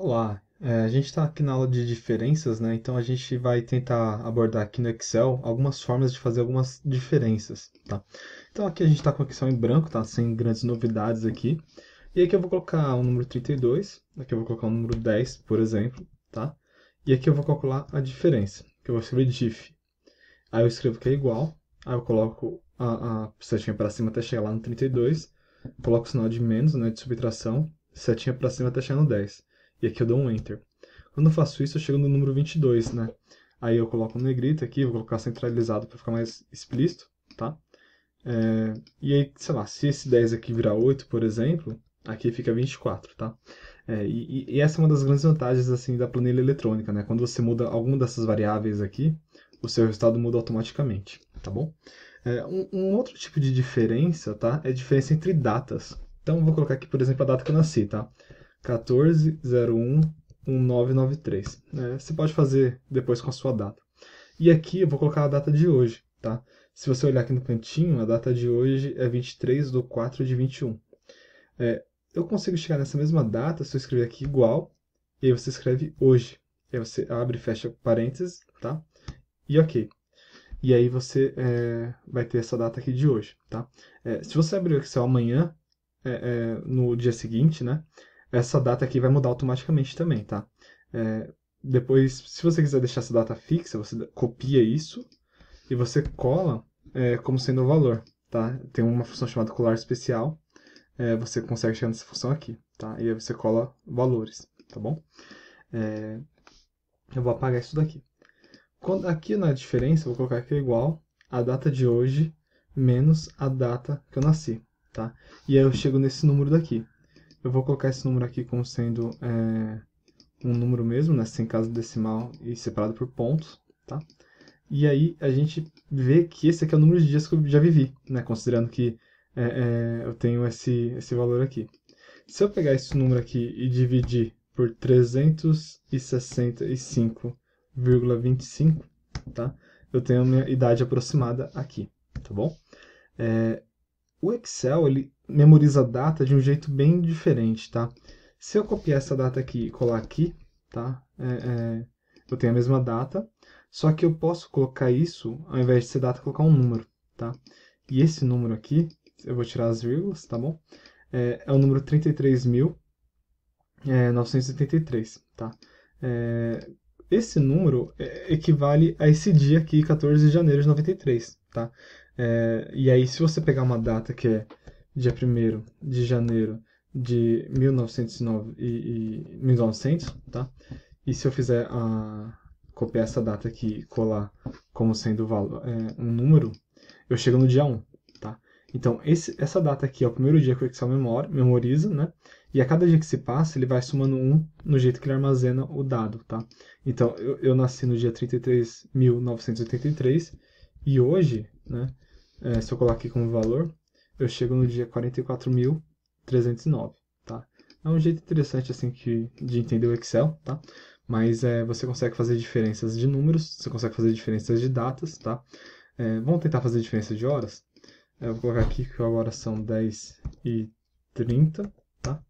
Olá, é, a gente está aqui na aula de diferenças, né? Então a gente vai tentar abordar aqui no Excel algumas formas de fazer algumas diferenças, tá? Então aqui a gente está com o Excel em branco, tá? Sem grandes novidades aqui. E aqui eu vou colocar o número 32, aqui eu vou colocar o número 10, por exemplo, tá? E aqui eu vou calcular a diferença, que eu vou escrever diff. Aí eu escrevo que é igual, aí eu coloco a, a setinha para cima até chegar lá no 32, coloco o sinal de menos, né, de subtração, setinha para cima até chegar no 10. E aqui eu dou um Enter. Quando eu faço isso, eu chego no número 22, né? Aí eu coloco um negrito aqui, vou colocar centralizado para ficar mais explícito, tá? É, e aí, sei lá, se esse 10 aqui virar 8, por exemplo, aqui fica 24, tá? É, e, e, essa é uma das grandes vantagens assim da planilha eletrônica, né? Quando você muda alguma dessas variáveis aqui, o seu resultado muda automaticamente, tá bom? É, um, um, outro tipo de diferença, tá? É a diferença entre datas. Então, vou colocar aqui, por exemplo, a data que eu nasci, tá? 14011993. 1993 é, você pode fazer depois com a sua data. E aqui eu vou colocar a data de hoje, tá? Se você olhar aqui no cantinho, a data de hoje é 23 do 4 de 21. É, eu consigo chegar nessa mesma data se eu escrever aqui igual, e aí você escreve hoje. E aí você abre e fecha parênteses, tá? E ok. E aí você é, vai ter essa data aqui de hoje, tá? É, se você abrir o Excel amanhã, é, é no dia seguinte, né? essa data aqui vai mudar automaticamente também, tá? É, depois, se você quiser deixar essa data fixa, você copia isso e você cola é, como sendo o valor, tá? Tem uma função chamada colar especial, é, você consegue chegar nessa função aqui, tá? E aí você cola valores, tá bom? É, eu vou apagar isso daqui. Quando, aqui na diferença, eu vou colocar que é igual a data de hoje menos a data que eu nasci, tá? E aí eu chego nesse número daqui, eu vou colocar esse número aqui como sendo é, um número mesmo, né, sem caso decimal e separado por pontos, tá? E aí a gente vê que esse aqui é o número de dias que eu já vivi, né, considerando que é, é, eu tenho esse, esse valor aqui. Se eu pegar esse número aqui e dividir por 365,25, tá? Eu tenho a minha idade aproximada aqui, tá bom? É, o Excel ele memoriza a data de um jeito bem diferente, tá? Se eu copiar essa data aqui e colar aqui, tá? É, é, eu tenho a mesma data, só que eu posso colocar isso, ao invés de ser data, colocar um número, tá? E esse número aqui, eu vou tirar as vírgulas, tá bom? É, é o número 33.983, é, tá? É, esse número é, equivale a esse dia aqui, 14 de janeiro de 93, tá? É, e aí, se você pegar uma data que é dia 1 de janeiro de 1909 e, e 1900, tá? E se eu fizer a copiar essa data aqui e colar como sendo é, um número, eu chego no dia 1, tá? Então, esse, essa data aqui é o primeiro dia que o Excel memora, memoriza, né? E a cada dia que se passa, ele vai somando 1 no jeito que ele armazena o dado, tá? Então, eu, eu nasci no dia 33.983 e hoje, né? é, se eu colocar aqui como valor, eu chego no dia 44.309, tá? É um jeito interessante, assim, que, de entender o Excel, tá? Mas é, você consegue fazer diferenças de números, você consegue fazer diferenças de datas, tá? É, vamos tentar fazer diferença de horas? É, eu vou colocar aqui que agora são 10 e 30, tá?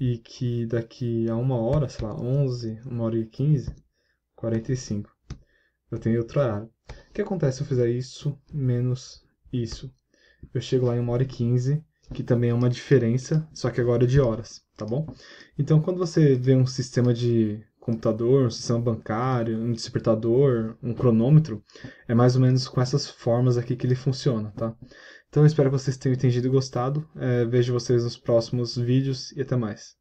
E que daqui a uma hora, sei lá, 11, 1 hora e 15, 45. Eu tenho outro horário. O que acontece se eu fizer isso menos isso. Eu chego lá em 1 hora e 15, que também é uma diferença, só que agora é de horas, tá bom? Então, quando você vê um sistema de computador, um sistema bancário, um despertador, um cronômetro, é mais ou menos com essas formas aqui que ele funciona, tá? Então, eu espero que vocês tenham entendido e gostado. É, vejo vocês nos próximos vídeos e até mais.